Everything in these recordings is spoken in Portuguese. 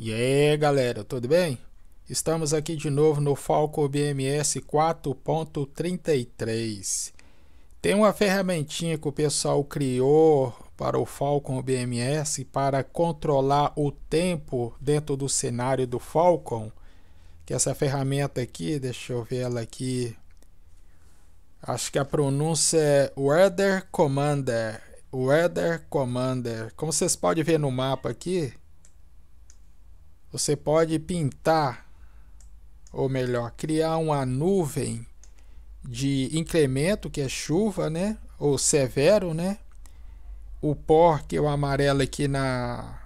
E aí galera, tudo bem? Estamos aqui de novo no Falco BMS 4.33. Tem uma ferramentinha que o pessoal criou para o Falcon BMS para controlar o tempo dentro do cenário do Falcon. Que essa ferramenta aqui, deixa eu ver ela aqui. Acho que a pronúncia é Weather Commander. Weather Commander. Como vocês podem ver no mapa aqui, você pode pintar, ou melhor, criar uma nuvem de incremento, que é chuva, né? Ou severo, né? O pó, que é o amarelo aqui na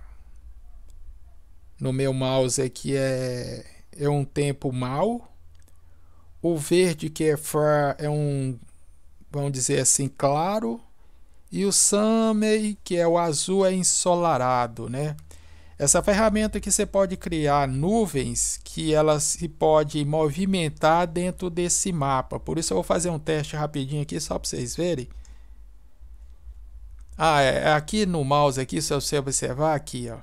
no meu mouse aqui é, é um tempo mau. O verde que é, far, é um, vamos dizer assim, claro. E o summer, que é o azul, é ensolarado, né? Essa ferramenta que você pode criar nuvens que ela se pode movimentar dentro desse mapa. Por isso eu vou fazer um teste rapidinho aqui só para vocês verem. Ah, é, é, aqui no mouse aqui, se você observar aqui, ó.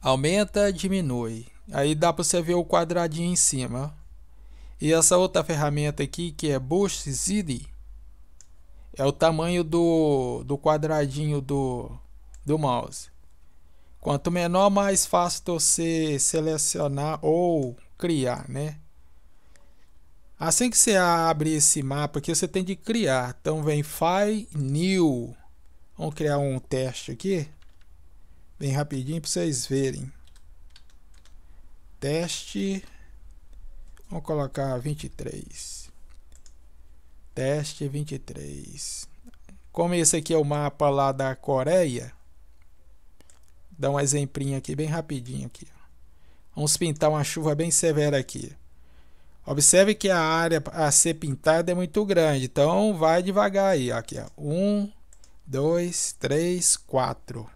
Aumenta, diminui. Aí dá para você ver o quadradinho em cima. E essa outra ferramenta aqui, que é Boost City, é o tamanho do, do quadradinho do, do mouse. Quanto menor, mais fácil você selecionar ou criar, né? Assim que você abre esse mapa aqui, você tem de criar. Então vem File, New. Vamos criar um teste aqui. Bem rapidinho para vocês verem. Teste. Vamos colocar 23. Teste 23. Como esse aqui é o mapa lá da Coreia, Dá um exemplinho aqui bem rapidinho aqui. Vamos pintar uma chuva bem severa aqui. Observe que a área a ser pintada é muito grande, então vai devagar aí. Aqui, ó. Um, dois, três, quatro.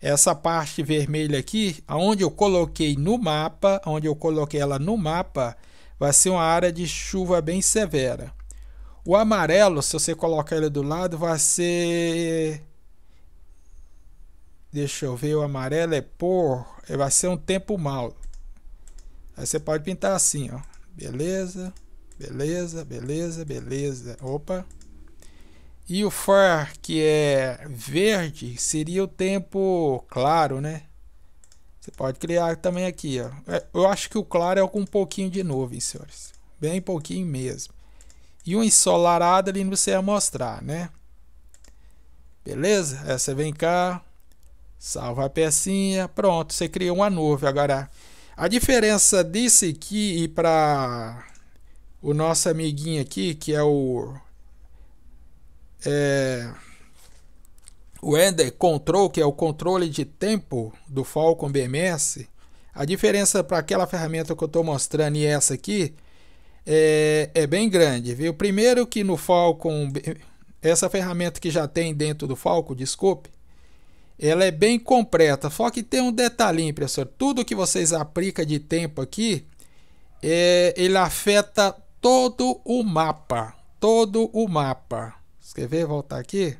Essa parte vermelha aqui, onde eu coloquei no mapa, onde eu coloquei ela no mapa, vai ser uma área de chuva bem severa. O amarelo, se você colocar ele do lado, vai ser Deixa eu ver, o amarelo é por. Eh, vai ser um tempo mal. Aí você pode pintar assim, ó. Beleza, beleza, beleza, beleza. Opa. E o far, que é verde, seria o tempo claro, né? Você pode criar também aqui, ó. É, eu acho que o claro é com um pouquinho de nuvem, senhores. Bem pouquinho mesmo. E um ensolarado ali não precisa mostrar, né? Beleza? Essa vem cá salva a pecinha, pronto, você cria uma nuvem. Agora, a diferença desse aqui e para o nosso amiguinho aqui, que é o é, o Ender Control, que é o controle de tempo do Falcon BMS, a diferença para aquela ferramenta que eu estou mostrando e essa aqui é, é bem grande, viu? Primeiro que no Falcon, essa ferramenta que já tem dentro do Falcon, desculpe, ela é bem completa, só que tem um detalhinho, professor. Tudo que vocês aplicam de tempo aqui, é, ele afeta todo o mapa. Todo o mapa. Quer ver? Voltar aqui.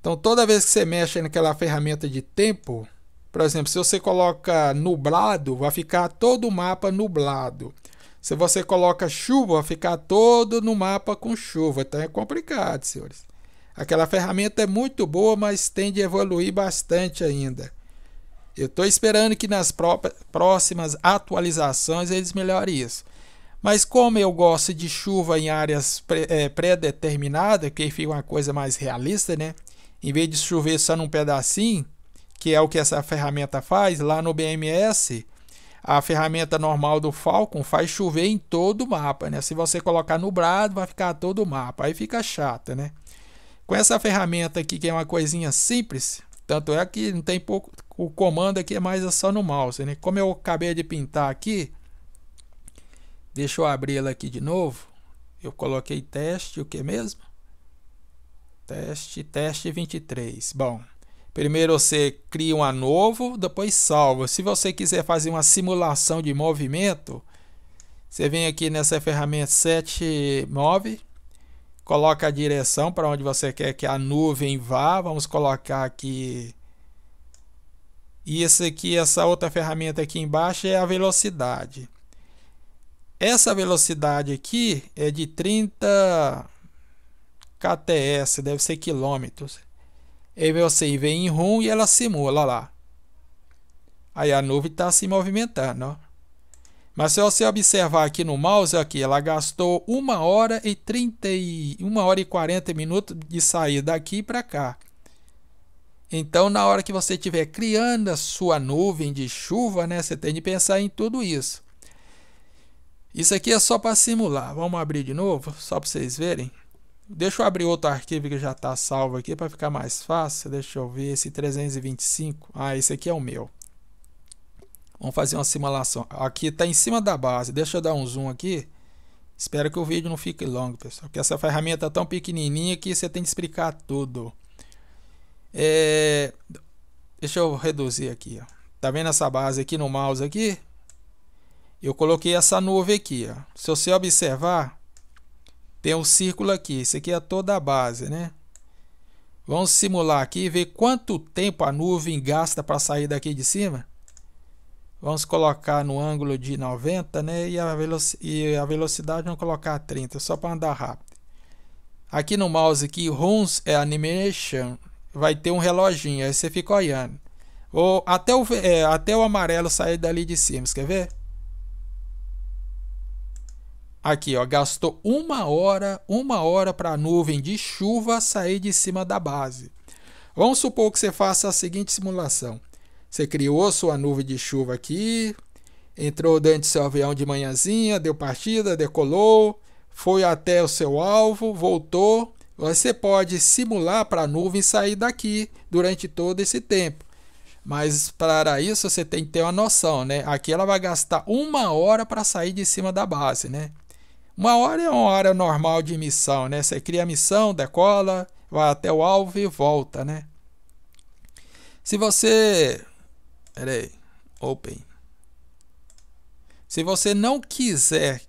Então, toda vez que você mexe naquela ferramenta de tempo, por exemplo, se você coloca nublado, vai ficar todo o mapa nublado. Se você coloca chuva, vai ficar todo no mapa com chuva. Então é complicado, senhores. Aquela ferramenta é muito boa, mas tende a evoluir bastante ainda. Eu estou esperando que nas próximas atualizações eles melhorem isso. Mas como eu gosto de chuva em áreas pré-determinadas, que fica uma coisa mais realista, né? Em vez de chover só num pedacinho, que é o que essa ferramenta faz, lá no BMS, a ferramenta normal do Falcon faz chover em todo o mapa, né? Se você colocar no brado, vai ficar todo o mapa. Aí fica chata, né? Com essa ferramenta aqui, que é uma coisinha simples, tanto é que não tem pouco. O comando aqui é mais só no mouse, né? Como eu acabei de pintar aqui, deixa eu abrir ela aqui de novo. Eu coloquei teste, o que mesmo? Teste, teste 23. Bom, primeiro você cria um novo, depois salva. Se você quiser fazer uma simulação de movimento, você vem aqui nessa ferramenta 79 coloca a direção para onde você quer que a nuvem vá. Vamos colocar aqui. E esse aqui, essa outra ferramenta aqui embaixo é a velocidade. Essa velocidade aqui é de 30 kts, deve ser quilômetros. E você vem em RUM e ela simula, olha lá. Aí a nuvem está se movimentando, ó. Mas se você observar aqui no mouse, aqui, ela gastou 1 hora e 30 e 1 hora e 40 minutos de sair daqui para cá. Então, na hora que você estiver criando a sua nuvem de chuva, né, você tem de pensar em tudo isso. Isso aqui é só para simular. Vamos abrir de novo, só para vocês verem. Deixa eu abrir outro arquivo que já está salvo aqui para ficar mais fácil. Deixa eu ver esse 325. Ah, esse aqui é o meu. Vamos fazer uma simulação. Aqui está em cima da base. Deixa eu dar um zoom aqui. Espero que o vídeo não fique longo, pessoal. Porque essa ferramenta é tão pequenininha que você tem que explicar tudo. É... Deixa eu reduzir aqui. Ó. Tá vendo essa base aqui no mouse aqui? Eu coloquei essa nuvem aqui. Ó. Se você observar, tem um círculo aqui. Isso aqui é toda a base, né? Vamos simular aqui e ver quanto tempo a nuvem gasta para sair daqui de cima vamos colocar no ângulo de 90, né? E a, e a velocidade vamos colocar 30, só para andar rápido. Aqui no mouse aqui, Runs é Animation, vai ter um reloginho, aí você fica olhando. Ou até o, é, até o amarelo sair dali de cima, quer ver? Aqui, ó, gastou uma hora, uma hora para a nuvem de chuva sair de cima da base. Vamos supor que você faça a seguinte simulação. Você criou sua nuvem de chuva aqui, entrou dentro do seu avião de manhãzinha, deu partida, decolou, foi até o seu alvo, voltou. Você pode simular para a nuvem sair daqui durante todo esse tempo. Mas para isso você tem que ter uma noção, né? Aqui ela vai gastar uma hora para sair de cima da base, né? Uma hora é uma hora normal de missão, né? Você cria a missão, decola, vai até o alvo e volta, né? Se você Pera aí. Open. Se você não quiser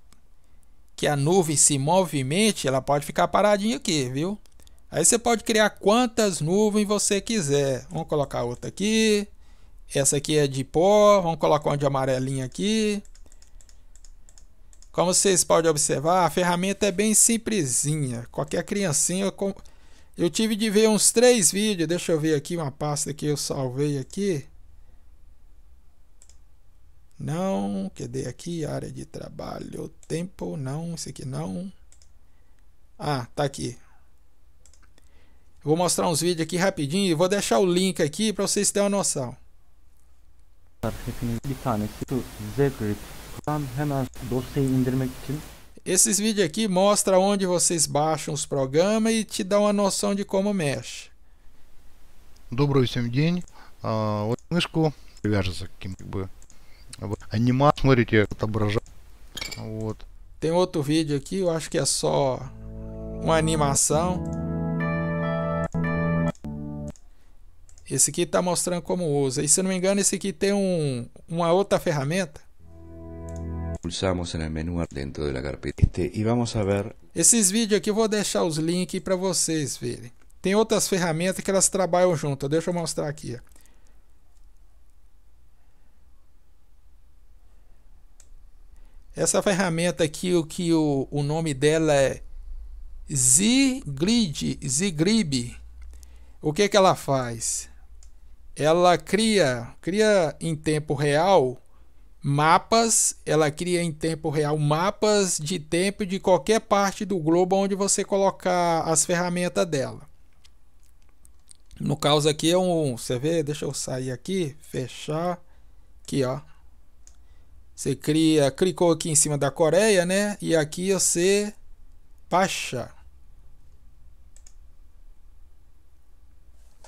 que a nuvem se movimente, ela pode ficar paradinha aqui, viu? Aí você pode criar quantas nuvens você quiser. Vamos colocar outra aqui. Essa aqui é de pó. Vamos colocar uma de amarelinha aqui. Como vocês podem observar, a ferramenta é bem simplesinha. Qualquer criancinha... Eu tive de ver uns três vídeos. Deixa eu ver aqui uma pasta que eu salvei aqui. Não, cadê aqui? Área de trabalho, tempo, não, isso aqui não. Ah, tá aqui. vou mostrar uns vídeos aqui rapidinho e vou deixar o link aqui para vocês terem uma noção. Esses vídeos aqui mostra onde vocês baixam os programas e te dá uma noção de como mexe. Добрый всем день. Uh, вот привяжется к каким-то смотрите, Вот. Tem outro vídeo aqui, eu acho que é só uma animação. Esse aqui está mostrando como usa. E se não me engano, esse aqui tem um, uma outra ferramenta. Pulsamos no menu dentro da carpeta este, e vamos a ver. Esses vídeos aqui eu vou deixar os links para vocês verem. Tem outras ferramentas que elas trabalham junto. Deixa eu mostrar aqui. Ó. Essa ferramenta aqui, o que o, o nome dela é Zigrid, Zigrib. O que, é que ela faz? Ela cria, cria em tempo real mapas, ela cria em tempo real mapas de tempo de qualquer parte do globo onde você colocar as ferramentas dela. No caso aqui é um, você vê, deixa eu sair aqui, fechar aqui, ó. Você cria, clicou aqui em cima da Coreia, né? E aqui você baixa.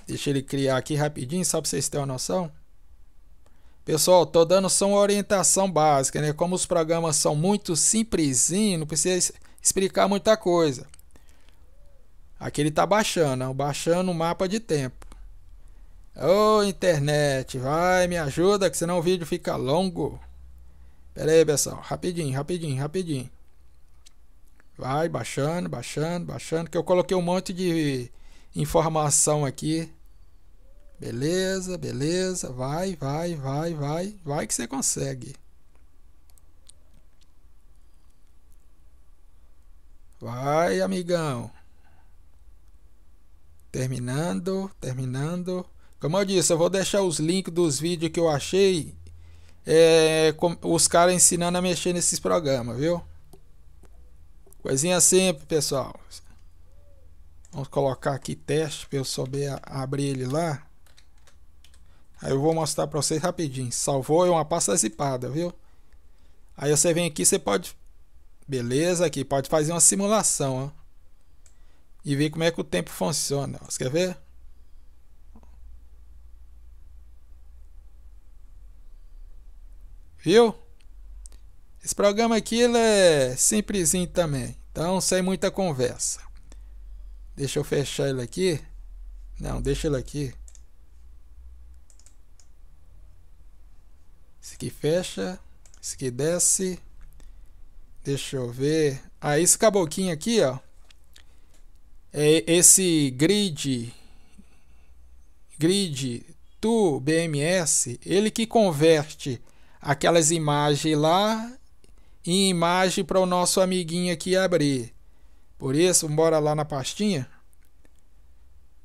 Deixa ele criar aqui rapidinho, só para vocês terem uma noção. Pessoal, tô dando só uma orientação básica, né? Como os programas são muito simplesinho, não precisa explicar muita coisa. Aqui ele tá baixando, né? baixando o mapa de tempo. Ô oh, internet, vai, me ajuda, que senão o vídeo fica longo. Pera aí, pessoal. Rapidinho, rapidinho, rapidinho. Vai baixando, baixando, baixando. Que eu coloquei um monte de informação aqui. Beleza, beleza. Vai, vai, vai, vai. Vai que você consegue. Vai, amigão. Terminando, terminando. Como eu disse, eu vou deixar os links dos vídeos que eu achei é, com, os caras ensinando a mexer nesses programas, viu? Coisinha simples, pessoal. Vamos colocar aqui teste para eu saber abrir ele lá. Aí eu vou mostrar para vocês rapidinho. Salvou é uma pasta zipada, viu? Aí você vem aqui, você pode... Beleza, aqui pode fazer uma simulação, ó. E ver como é que o tempo funciona. Você quer ver? Viu? Esse programa aqui ele é simplesinho também, então sem é muita conversa. Deixa eu fechar ele aqui. Não, deixa ele aqui. Esse aqui fecha, esse aqui desce. Deixa eu ver. Ah, esse caboquinho aqui, ó. É esse grid grid do BMS, ele que converte aquelas imagens lá e imagem para o nosso amiguinho aqui abrir. Por isso, bora lá na pastinha.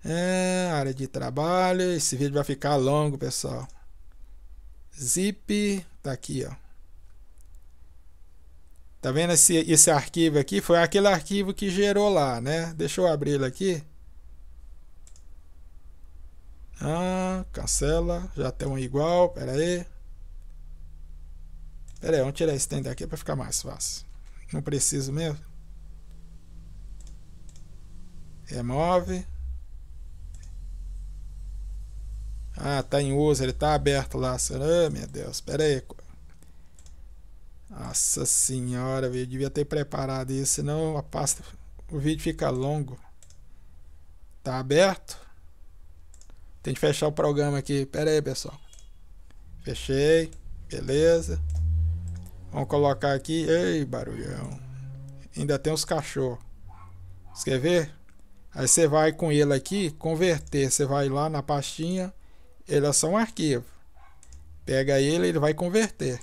É, área de trabalho. Esse vídeo vai ficar longo, pessoal. Zip, tá aqui, ó. Tá vendo esse, esse arquivo aqui? Foi aquele arquivo que gerou lá, né? Deixa eu abrir ele aqui. Ah, cancela. Já tem um igual, pera aí. Pera aí, vamos tirar esse trem aqui para ficar mais fácil. Não preciso mesmo. Remove. É ah, tá em uso, ele tá aberto lá. Ah, meu Deus, pera aí. Nossa senhora, eu devia ter preparado isso, senão a pasta, o vídeo fica longo. Tá aberto? Tem que fechar o programa aqui. Pera aí, pessoal. Fechei. Beleza. Vamos colocar aqui. Ei, barulhão. Ainda tem os cachorros. Você quer ver? Aí você vai com ele aqui, converter. Você vai lá na pastinha. Ele é só um arquivo. Pega ele, ele vai converter.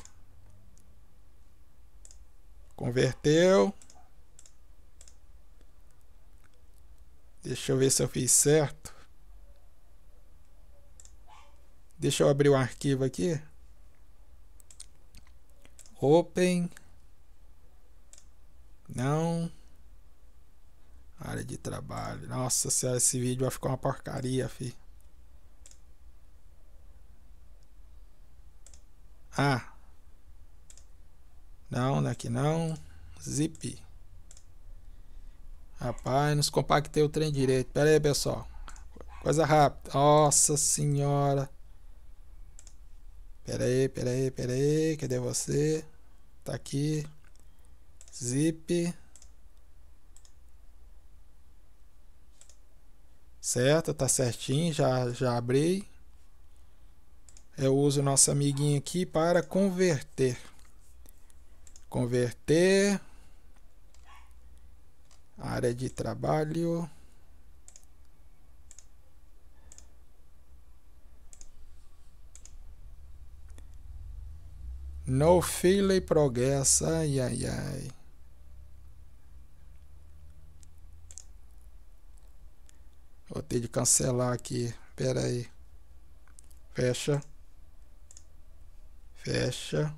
Converteu. Deixa eu ver se eu fiz certo. Deixa eu abrir o arquivo aqui. Open. Não. Área de trabalho. Nossa senhora, esse vídeo vai ficar uma porcaria, fi. Ah. Não, daqui é não. Zip. Rapaz, nos compactei o trem direito. Pera aí, pessoal. Coisa rápida. Nossa senhora. Peraí, peraí, peraí, cadê você? Tá aqui. Zip. Certo, tá certinho, já, já abri. Eu uso nosso amiguinho aqui para converter. Converter. Área de trabalho. No file progressa, ai ai ai. Vou ter de cancelar aqui, pera aí. Fecha. Fecha.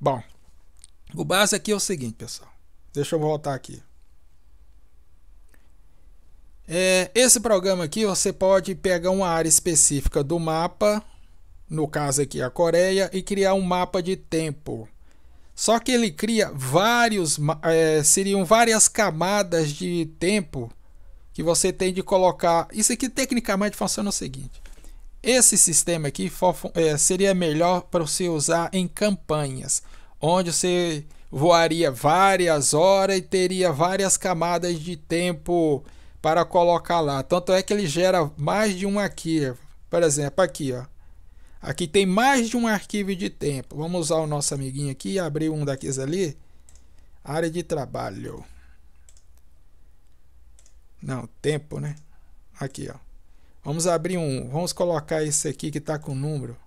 Bom, o básico aqui é o seguinte, pessoal. Deixa eu voltar aqui. É, esse programa aqui você pode pegar uma área específica do mapa no caso aqui a Coreia, e criar um mapa de tempo. Só que ele cria vários, é, seriam várias camadas de tempo que você tem de colocar. Isso aqui tecnicamente funciona o seguinte: esse sistema aqui for, é, seria melhor para você usar em campanhas, onde você voaria várias horas e teria várias camadas de tempo para colocar lá. Tanto é que ele gera mais de um aqui. Por exemplo, aqui, ó. Aqui tem mais de um arquivo de tempo. Vamos usar o nosso amiguinho aqui e abrir um daqueles ali. Área de trabalho. Não, tempo, né? Aqui, ó. Vamos abrir um. Vamos colocar esse aqui que está com número.